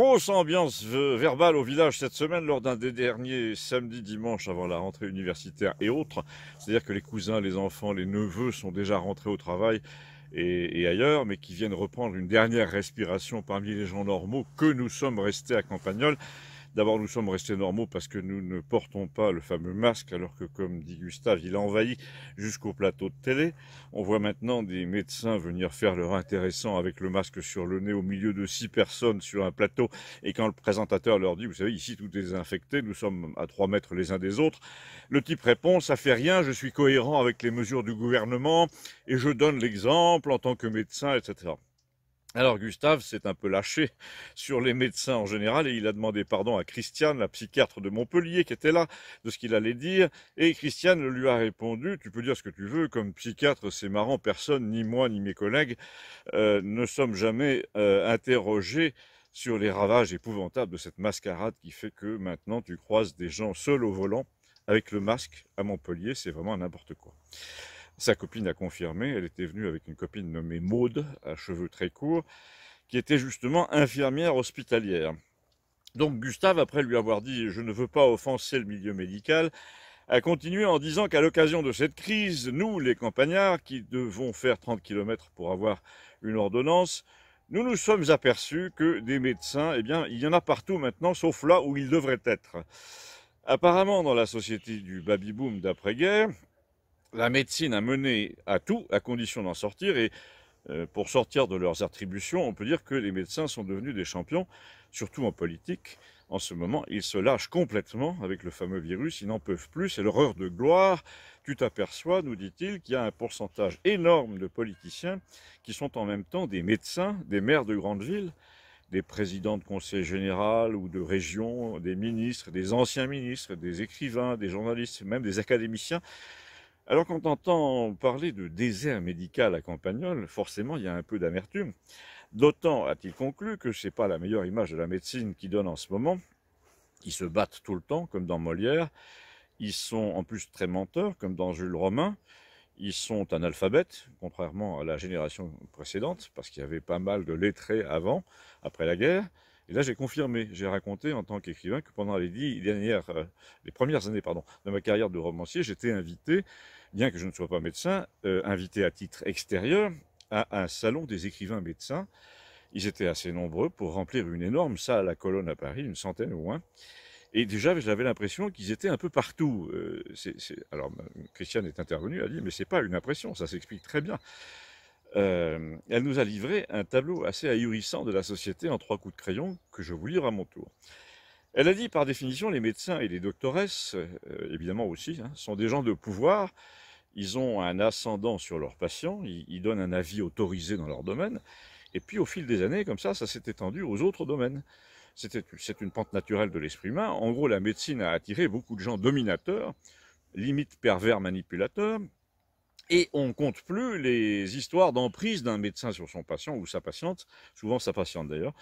Grosse ambiance euh, verbale au village cette semaine lors d'un des derniers samedis dimanche avant la rentrée universitaire et autres. C'est-à-dire que les cousins, les enfants, les neveux sont déjà rentrés au travail et, ailleurs, mais qui viennent reprendre une dernière respiration parmi les gens normaux que nous sommes restés à Campagnol. D'abord, nous sommes restés normaux parce que nous ne portons pas le fameux masque, alors que, comme dit Gustave, il a envahi jusqu'au plateau de télé. On voit maintenant des médecins venir faire leur intéressant avec le masque sur le nez au milieu de six personnes sur un plateau. Et quand le présentateur leur dit, vous savez, ici tout est infecté, nous sommes à trois mètres les uns des autres, le type répond, ça fait rien, je suis cohérent avec les mesures du gouvernement et je donne l'exemple en tant que médecin, etc. Alors Gustave s'est un peu lâché sur les médecins en général et il a demandé pardon à Christiane, la psychiatre de Montpellier qui était là, de ce qu'il allait dire. Et Christiane lui a répondu, tu peux dire ce que tu veux, comme psychiatre c'est marrant, personne, ni moi ni mes collègues, euh, ne sommes jamais euh, interrogés sur les ravages épouvantables de cette mascarade qui fait que maintenant tu croises des gens seuls au volant avec le masque à Montpellier, c'est vraiment n'importe quoi. Sa copine a confirmé, elle était venue avec une copine nommée Maude, à cheveux très courts, qui était justement infirmière hospitalière. Donc Gustave, après lui avoir dit Je ne veux pas offenser le milieu médical, a continué en disant qu'à l'occasion de cette crise, nous, les campagnards, qui devons faire 30 km pour avoir une ordonnance, nous nous sommes aperçus que des médecins, eh bien, il y en a partout maintenant, sauf là où ils devraient être. Apparemment, dans la société du baby-boom d'après-guerre, la médecine a mené à tout, à condition d'en sortir, et euh, pour sortir de leurs attributions, on peut dire que les médecins sont devenus des champions, surtout en politique. En ce moment, ils se lâchent complètement avec le fameux virus, ils n'en peuvent plus, c'est l'horreur de gloire. Tu t'aperçois, nous dit-il, qu'il y a un pourcentage énorme de politiciens qui sont en même temps des médecins, des maires de grandes villes, des présidents de conseils généraux ou de régions, des ministres, des anciens ministres, des écrivains, des journalistes, même des académiciens. Alors quand on entend parler de désert médical à Campagnol, forcément il y a un peu d'amertume. D'autant, a-t-il conclu, que ce n'est pas la meilleure image de la médecine qui donne en ce moment. Ils se battent tout le temps, comme dans Molière. Ils sont en plus très menteurs, comme dans Jules Romain. Ils sont analphabètes, contrairement à la génération précédente, parce qu'il y avait pas mal de lettrés avant, après la guerre. Et là, j'ai confirmé, j'ai raconté en tant qu'écrivain que pendant les dix dernières, euh, les premières années, pardon, de ma carrière de romancier, j'étais invité, bien que je ne sois pas médecin, euh, invité à titre extérieur à un salon des écrivains médecins. Ils étaient assez nombreux pour remplir une énorme salle à colonne à Paris, une centaine au moins. Et déjà, j'avais l'impression qu'ils étaient un peu partout. Euh, alors, Christiane est intervenue, elle a dit, mais c'est pas une impression, ça s'explique très bien. Euh, elle nous a livré un tableau assez ahurissant de la société en trois coups de crayon que je vous livre à mon tour. Elle a dit par définition les médecins et les doctoresses, euh, évidemment aussi, hein, sont des gens de pouvoir, ils ont un ascendant sur leurs patients, ils, donnent un avis autorisé dans leur domaine, et puis au fil des années, comme ça, ça s'est étendu aux autres domaines. C'est une pente naturelle de l'esprit humain. En gros, la médecine a attiré beaucoup de gens dominateurs, limite pervers manipulateurs, et on compte plus les histoires d'emprise d'un médecin sur son patient ou sa patiente, souvent sa patiente d'ailleurs.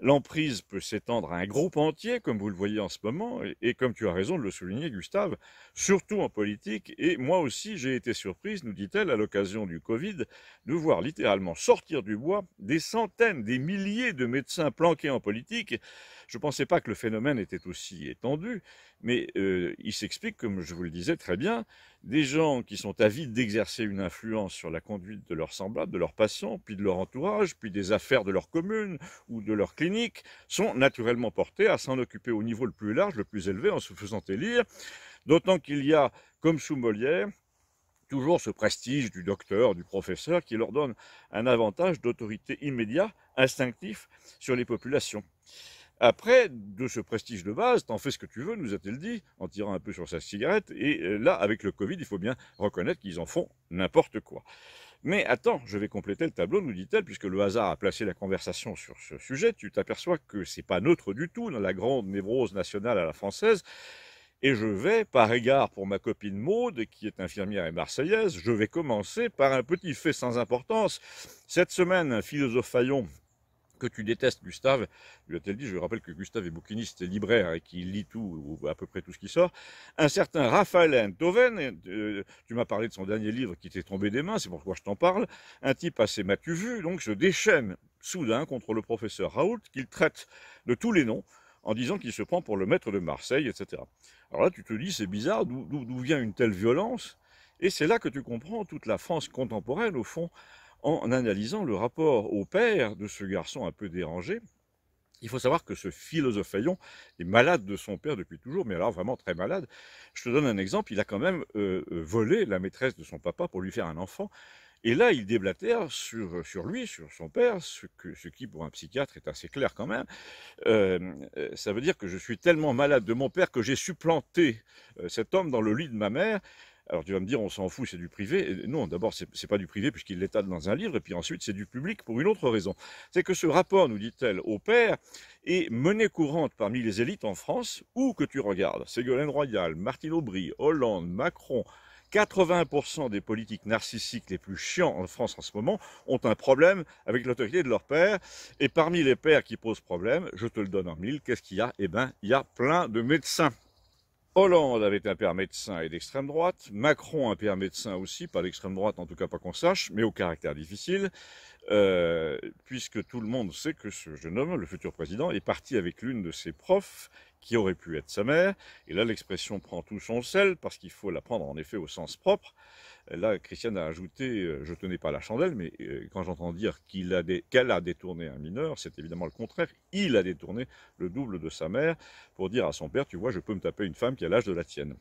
L'emprise peut s'étendre à un groupe entier, comme vous le voyez en ce moment, et, comme tu as raison de le souligner, Gustave, surtout en politique. Et moi aussi, j'ai été surprise, nous dit-elle, à l'occasion du Covid, de voir littéralement sortir du bois des centaines, des milliers de médecins planqués en politique. Je ne pensais pas que le phénomène était aussi étendu, mais euh, il s'explique, comme je vous le disais très bien, des gens qui sont avides d'exercer une influence sur la conduite de leurs semblables, de leurs patients, puis de leur entourage, puis des affaires de leur commune ou de leur clinique, sont naturellement portés à s'en occuper au niveau le plus large, le plus élevé, en se faisant élire, d'autant qu'il y a, comme sous Molière, toujours ce prestige du docteur, du professeur, qui leur donne un avantage d'autorité immédiat, instinctif, sur les populations. Après, de ce prestige de base, t'en fais ce que tu veux, nous a t elle dit, en tirant un peu sur sa cigarette. Et euh, là, avec le Covid, il faut bien reconnaître qu'ils en font n'importe quoi. Mais attends, je vais compléter le tableau, nous dit-elle, puisque le hasard a placé la conversation sur ce sujet. Tu t'aperçois que c'est pas neutre du tout dans la grande névrose nationale à la française. Et je vais, par égard pour ma copine Maude, qui est infirmière et marseillaise, je vais commencer par un petit fait sans importance. Cette semaine, un philosophe Fayon que tu détestes Gustave, lui a-t-elle dit, je rappelle que Gustave est bouquiniste et libraire et qu'il lit tout, ou à peu près tout ce qui sort, un certain Raphaël Enthoven, euh, tu m'as parlé de son dernier livre qui t'est tombé des mains, c'est pourquoi je t'en parle, un type assez matu vu, donc se déchaîne soudain contre le professeur Raoult, qu'il traite de tous les noms, en disant qu'il se prend pour le maître de Marseille, etc. Alors là, tu te dis, c'est bizarre, d'où vient une telle violence Et c'est là que tu comprends toute la France contemporaine, au fond, en analysant le rapport au père de ce garçon un peu dérangé. Il faut savoir que ce philosophaillon est malade de son père depuis toujours, mais alors vraiment très malade. Je te donne un exemple, il a quand même euh, euh, volé la maîtresse de son papa pour lui faire un enfant. Et là, il déblatère sur, euh, lui, sur son père, ce, qui pour un psychiatre est assez clair quand même. ça veut dire que je suis tellement malade de mon père que j'ai supplanté cet homme dans le lit de ma mère alors tu vas me dire, on s'en fout, c'est du privé. non, d'abord, ce n'est pas du privé puisqu'il l'étale dans un livre, et puis ensuite, c'est du public pour une autre raison. C'est que ce rapport, nous dit-elle, au père, est mené courante parmi les élites en France, où que tu regardes. Ségolène Royal, Martine Aubry, Hollande, Macron, 80% des politiques narcissiques les plus chiants en France en ce moment ont un problème avec l'autorité de leur père. Et parmi les pères qui posent problème, je te le donne en mille, qu'est-ce qu'il y a Eh bien, il y a plein de médecins. Hollande avait un père médecin et d'extrême droite, Macron un père médecin aussi, pas d'extrême droite en tout cas pas qu'on sache, mais au caractère difficile, euh, puisque tout le monde sait que ce jeune homme, le futur président, est parti avec l'une de ses profs qui aurait pu être sa mère, et là l'expression prend tout son sel, parce qu'il faut la prendre en effet au sens propre, Là, Christiane a ajouté, euh, je tenais pas la chandelle, mais euh, quand j'entends dire qu'elle a détourné un mineur, c'est évidemment le contraire. Il a détourné le double de sa mère pour dire à son père, tu vois, je peux me taper une femme qui a l'âge de la tienne.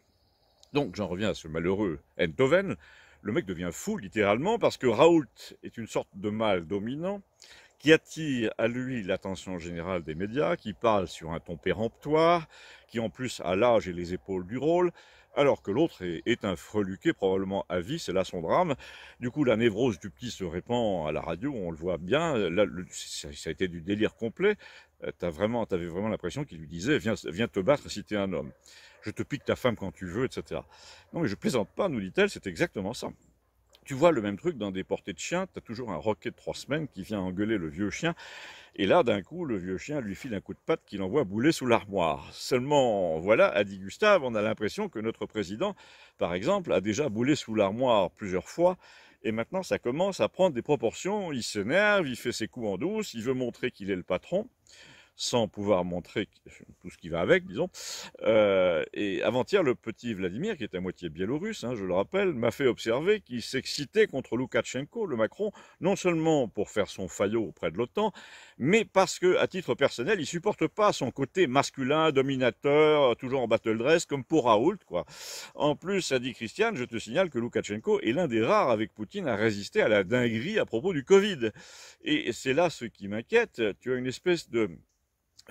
Donc j'en reviens à ce malheureux Enthoven. Le mec devient fou littéralement parce que Raoult est une sorte de mâle dominant qui attire à lui l'attention générale des médias, qui parle sur un ton péremptoire, qui en plus a l'âge et les épaules du rôle, alors que l'autre est, un freluqué, probablement à vie, c'est là son drame. Du coup, la névrose du petit se répand à la radio, on le voit bien, là, ça, ça a été du délire complet, euh, t'as vraiment, t'avais vraiment l'impression qu'il lui disait, viens, viens te battre si t'es un homme. Je te pique ta femme quand tu veux, etc. Non, mais je plaisante pas, nous dit-elle, c'est exactement ça. Tu vois le même truc dans des portées de chiens, tu as toujours un roquet de trois semaines qui vient engueuler le vieux chien. Et là, d'un coup, le vieux chien lui file un coup de patte qui l'envoie bouler sous l'armoire. Seulement, voilà, a dit Gustave, on a l'impression que notre président, par exemple, a déjà boulé sous l'armoire plusieurs fois. Et maintenant, ça commence à prendre des proportions. Il s'énerve, il fait ses coups en douce, il veut montrer qu'il est le patron sans pouvoir montrer tout ce qui va avec, disons. Euh, et avant-hier, le petit Vladimir, qui est à moitié biélorusse, hein, je le rappelle, m'a fait observer qu'il s'excitait contre Loukachenko, le Macron, non seulement pour faire son faillot auprès de l'OTAN, mais parce que, à titre personnel, il supporte pas son côté masculin, dominateur, toujours en battle dress, comme pour Raoult, quoi. En plus, a dit Christiane, je te signale que Loukachenko est l'un des rares avec Poutine à résister à la dinguerie à propos du Covid. Et c'est là ce qui m'inquiète. Tu as une espèce de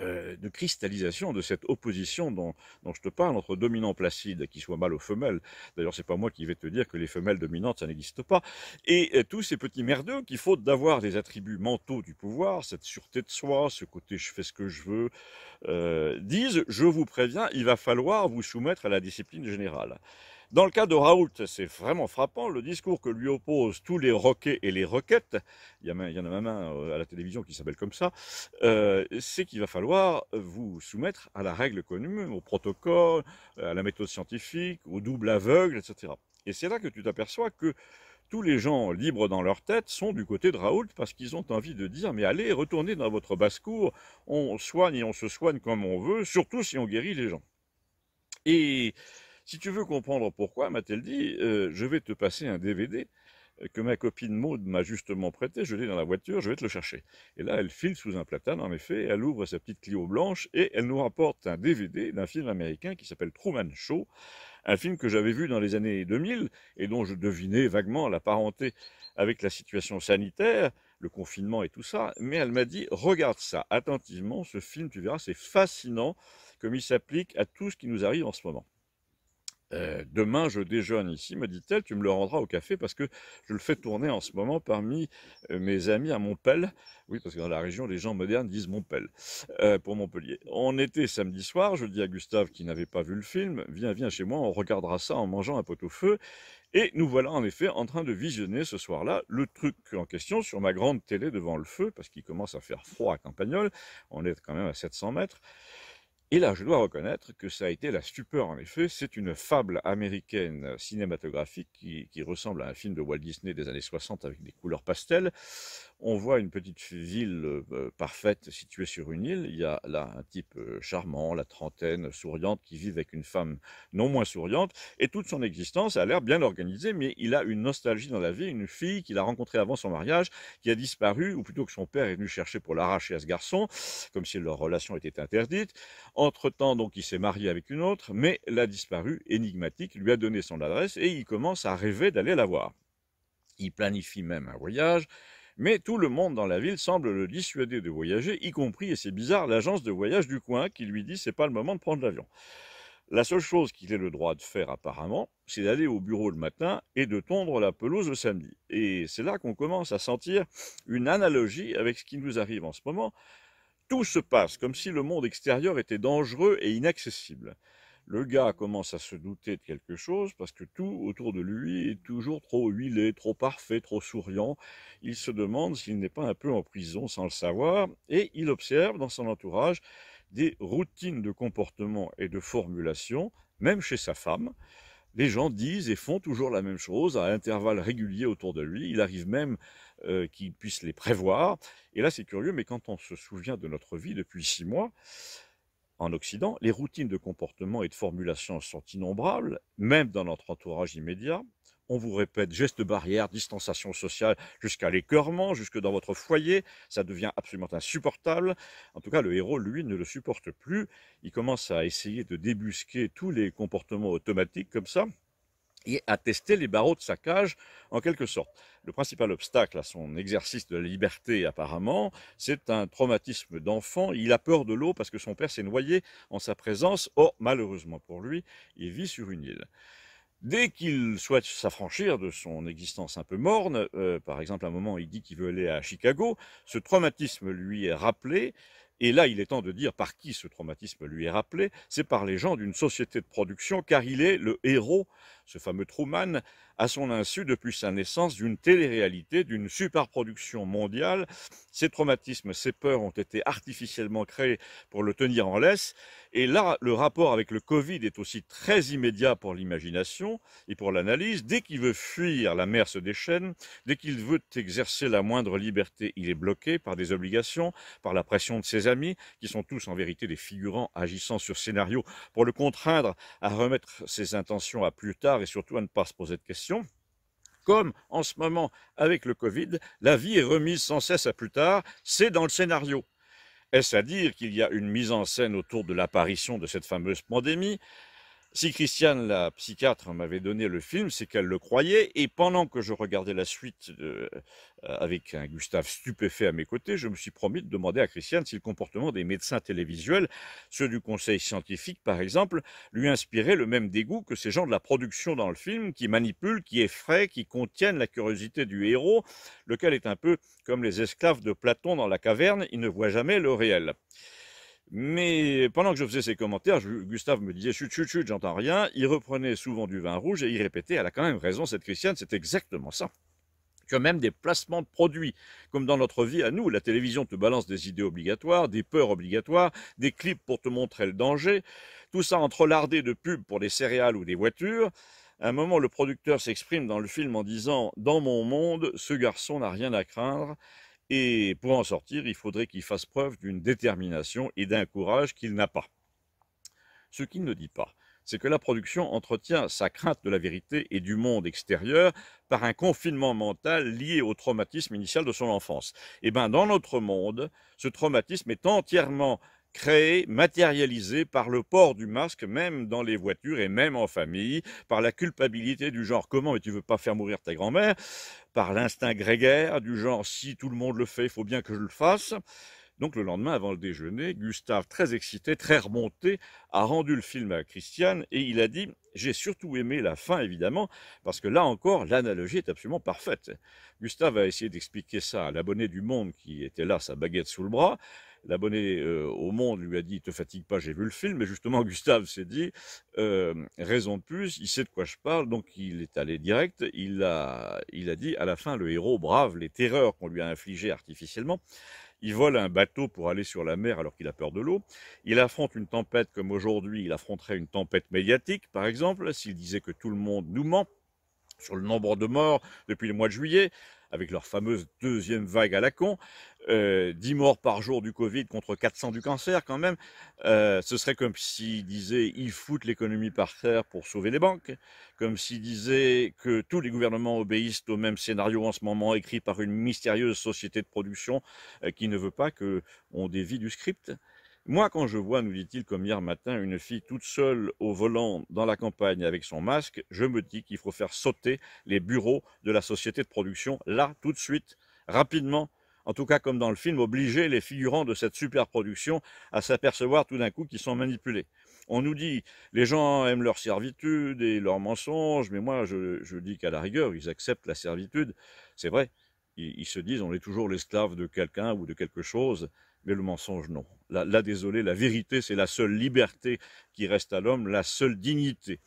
euh, de cristallisation de cette opposition dont, je te parle entre dominant placide, qui soit mâle aux femelles. D'ailleurs, c'est pas moi qui vais te dire que les femelles dominantes, ça n'existe pas. Et euh, tous ces petits merdeux qui, faute d'avoir des attributs mentaux du pouvoir, cette sûreté de soi, ce côté je fais ce que je veux, euh, disent, je vous préviens, il va falloir vous soumettre à la discipline générale. Dans le cas de Raoult, c'est vraiment frappant le discours que lui opposent tous les roquets et les roquettes. Il y, en a même un euh, à la télévision qui s'appelle comme ça. Euh, c'est qu'il va falloir vous soumettre à la règle connue, au protocole, à la méthode scientifique, au double aveugle, etc. Et c'est là que tu t'aperçois que tous les gens libres dans leur tête sont du côté de Raoult parce qu'ils ont envie de dire mais allez, retournez dans votre basse-cour, on soigne et on se soigne comme on veut, surtout si on guérit les gens. Et si tu veux comprendre pourquoi, m'a-t-elle dit, euh, je vais te passer un DVD euh, que ma copine Maude m'a justement prêté, je l'ai dans la voiture, je vais te le chercher. Et là, elle file sous un platane, en effet, elle ouvre sa petite Clio blanche et elle nous rapporte un DVD d'un film américain qui s'appelle Truman Show, un film que j'avais vu dans les années 2000 et dont je devinais vaguement la parenté avec la situation sanitaire, le confinement et tout ça, mais elle m'a dit regarde ça attentivement, ce film, tu verras, c'est fascinant comme il s'applique à tout ce qui nous arrive en ce moment. Euh, demain, je déjeune ici, me dit-elle, tu me le rendras au café parce que je le fais tourner en ce moment parmi euh, mes amis à Montpel. Oui, parce que dans la région, les gens modernes disent Montpel euh, pour Montpellier. On était samedi soir, je dis à Gustave qui n'avait pas vu le film, viens, viens chez moi, on regardera ça en mangeant un pot-au-feu. Et nous voilà en effet en train de visionner ce soir-là le truc en question sur ma grande télé devant le feu, parce qu'il commence à faire froid à Campagnol, on est quand même à 700 mètres. Et là, je dois reconnaître que ça a été la stupeur, en effet. C'est une fable américaine cinématographique qui, ressemble à un film de Walt Disney des années 60 avec des couleurs pastel. On voit une petite ville euh, parfaite située sur une île. Il y a là un type euh, charmant, la trentaine, souriante, qui vit avec une femme non moins souriante. Et toute son existence a l'air bien organisée, mais il a une nostalgie dans la vie, une fille qu'il a rencontrée avant son mariage, qui a disparu, ou plutôt que son père est venu chercher pour l'arracher à ce garçon, comme si leur relation était interdite. Entre-temps, donc, il s'est marié avec une autre, mais la disparue, énigmatique, lui a donné son adresse et il commence à rêver d'aller la voir. Il planifie même un voyage, mais tout le monde dans la ville semble le dissuader de voyager, y compris, et c'est bizarre, l'agence de voyage du coin qui lui dit c'est pas le moment de prendre l'avion. La seule chose qu'il ait le droit de faire apparemment, c'est d'aller au bureau le matin et de tondre la pelouse le samedi. Et c'est là qu'on commence à sentir une analogie avec ce qui nous arrive en ce moment, tout se passe comme si le monde extérieur était dangereux et inaccessible. Le gars commence à se douter de quelque chose parce que tout autour de lui est toujours trop huilé, trop parfait, trop souriant. Il se demande s'il n'est pas un peu en prison sans le savoir et il observe dans son entourage des routines de comportement et de formulation, même chez sa femme. Les gens disent et font toujours la même chose à intervalles réguliers autour de lui. Il arrive même euh, qui puissent les prévoir. Et là, c'est curieux, mais quand on se souvient de notre vie depuis six mois, en Occident, les routines de comportement et de formulation sont innombrables, même dans notre entourage immédiat. On vous répète gestes barrières, distanciation sociale, jusqu'à l'écœurement, jusque dans votre foyer. Ça devient absolument insupportable. En tout cas, le héros, lui, ne le supporte plus. Il commence à essayer de débusquer tous les comportements automatiques comme ça, et à tester les barreaux de sa cage en quelque sorte. Le principal obstacle à son exercice de la liberté apparemment, c'est un traumatisme d'enfant. Il a peur de l'eau parce que son père s'est noyé en sa présence. Or, malheureusement pour lui, il vit sur une île. Dès qu'il souhaite s'affranchir de son existence un peu morne, euh, par exemple à un moment il dit qu'il veut aller à Chicago, ce traumatisme lui est rappelé et là, il est temps de dire par qui ce traumatisme lui est rappelé. C'est par les gens d'une société de production, car il est le héros, ce fameux Truman, à son insu depuis sa naissance d'une télé-réalité, d'une superproduction mondiale. Ses traumatismes, ses peurs ont été artificiellement créés pour le tenir en laisse. Et là, le rapport avec le Covid est aussi très immédiat pour l'imagination et pour l'analyse. Dès qu'il veut fuir, la mer se déchaîne. Dès qu'il veut exercer la moindre liberté, il est bloqué par des obligations, par la pression de ses amis, qui sont tous en vérité des figurants agissant sur scénario pour le contraindre à remettre ses intentions à plus tard et surtout à ne pas se poser de questions comme en ce moment avec le Covid, la vie est remise sans cesse à plus tard, c'est dans le scénario. Est-ce à dire qu'il y a une mise en scène autour de l'apparition de cette fameuse pandémie si Christiane, la psychiatre, m'avait donné le film, c'est qu'elle le croyait. Et pendant que je regardais la suite euh, avec un Gustave stupéfait à mes côtés, je me suis promis de demander à Christiane si le comportement des médecins télévisuels, ceux du conseil scientifique par exemple, lui inspirait le même dégoût que ces gens de la production dans le film qui manipulent, qui effraient, qui contiennent la curiosité du héros, lequel est un peu comme les esclaves de Platon dans la caverne, il ne voit jamais le réel. Mais pendant que je faisais ces commentaires, Gustave me disait chut, chut, chut, j'entends rien. Il reprenait souvent du vin rouge et il répétait, elle a quand même raison, cette Christiane, c'est exactement ça que même des placements de produits, comme dans notre vie à nous. La télévision te balance des idées obligatoires, des peurs obligatoires, des clips pour te montrer le danger, tout ça entrelardé de pubs pour des céréales ou des voitures. un moment, le producteur s'exprime dans le film en disant ⁇ Dans mon monde, ce garçon n'a rien à craindre ⁇ et pour en sortir, il faudrait qu'il fasse preuve d'une détermination et d'un courage qu'il n'a pas. Ce qu'il ne dit pas, c'est que la production entretient sa crainte de la vérité et du monde extérieur par un confinement mental lié au traumatisme initial de son enfance. Et eh bien, dans notre monde, ce traumatisme est entièrement créé, matérialisé par le port du masque, même dans les voitures et même en famille, par la culpabilité du genre comment mais tu veux pas faire mourir ta grand-mère, par l'instinct grégaire du genre si tout le monde le fait, il faut bien que je le fasse, donc le lendemain, avant le déjeuner, Gustave, très excité, très remonté, a rendu le film à Christiane et il a dit j'ai surtout aimé la fin, évidemment, parce que là encore, l'analogie est absolument parfaite. Gustave a essayé d'expliquer ça à l'abonné du Monde qui était là, sa baguette sous le bras. L'abonné euh, au Monde lui a dit Te fatigue pas, j'ai vu le film. Mais justement, Gustave s'est dit euh, Raison de plus, il sait de quoi je parle. Donc il est allé direct. Il a, il a dit à la fin, le héros brave les terreurs qu'on lui a infligées artificiellement. Il vole un bateau pour aller sur la mer alors qu'il a peur de l'eau. Il affronte une tempête comme aujourd'hui, il affronterait une tempête médiatique, par exemple, s'il disait que tout le monde nous ment sur le nombre de morts depuis le mois de juillet, avec leur fameuse deuxième vague à la con, 10 euh, morts par jour du Covid contre 400 du cancer quand même, euh, ce serait comme s'ils disaient ils foutent l'économie par terre pour sauver les banques, comme s'ils disaient que tous les gouvernements obéissent au même scénario en ce moment écrit par une mystérieuse société de production euh, qui ne veut pas que on dévie du script. Moi, quand je vois, nous dit-il, comme hier matin, une fille toute seule au volant dans la campagne avec son masque, je me dis qu'il faut faire sauter les bureaux de la société de production, là, tout de suite, rapidement, en tout cas comme dans le film, obliger les figurants de cette super production à s'apercevoir tout d'un coup qu'ils sont manipulés. On nous dit, les gens aiment leur servitude et leurs mensonges, mais moi je, dis qu'à la rigueur, ils acceptent la servitude. C'est vrai, ils, se disent, on est toujours l'esclave de quelqu'un ou de quelque chose, mais le mensonge, non. La désolée, désolé, la vérité, c'est la seule liberté qui reste à l'homme, la seule dignité.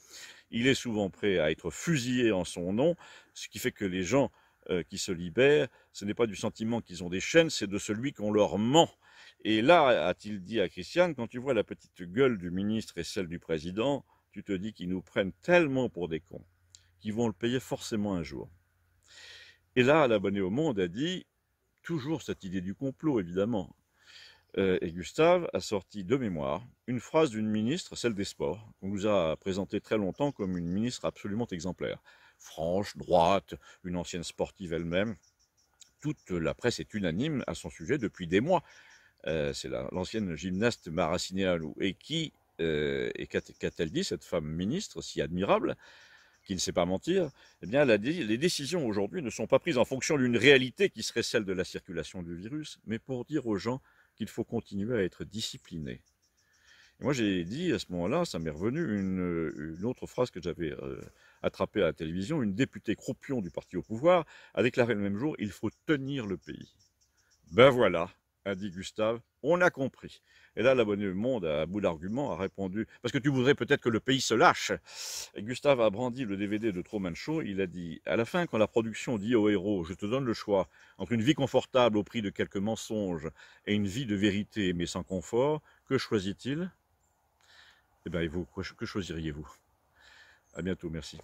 Il est souvent prêt à être fusillé en son nom, ce qui fait que les gens euh, qui se libèrent, ce n'est pas du sentiment qu'ils ont des chaînes, c'est de celui qu'on leur ment. Et là, a-t-il dit à Christiane, quand tu vois la petite gueule du ministre et celle du président, tu te dis qu'ils nous prennent tellement pour des cons, qu'ils vont le payer forcément un jour. Et là, l'abonné au monde a dit, toujours cette idée du complot, évidemment, euh, et Gustave a sorti de mémoire une phrase d'une ministre, celle des sports, qu'on nous a présenté très longtemps comme une ministre absolument exemplaire. Franche, droite, une ancienne sportive elle-même. Toute la presse est unanime à son sujet depuis des mois. Euh, c'est l'ancienne gymnaste gymnaste Maraciné euh, Et qui, et qu'a-t-elle dit, cette femme ministre si admirable, qui ne sait pas mentir, eh bien, les décisions aujourd'hui ne sont pas prises en fonction d'une réalité qui serait celle de la circulation du virus, mais pour dire aux gens qu'il faut continuer à être discipliné. Et moi, j'ai dit à ce moment-là, ça m'est revenu une, autre phrase que j'avais euh, attrapée à la télévision. Une députée croupion du parti au pouvoir a déclaré le même jour il faut tenir le pays. Ben voilà, a dit Gustave, on a compris. Et là, l'abonné du Monde, à bout d'arguments, a répondu Parce que tu voudrais peut-être que le pays se lâche. Et Gustave a brandi le DVD de Truman Show. Il a dit À la fin, quand la production dit au héros Je te donne le choix entre une vie confortable au prix de quelques mensonges et une vie de vérité mais sans confort, que choisit-il Eh bien, vous, que choisiriez-vous À bientôt, merci.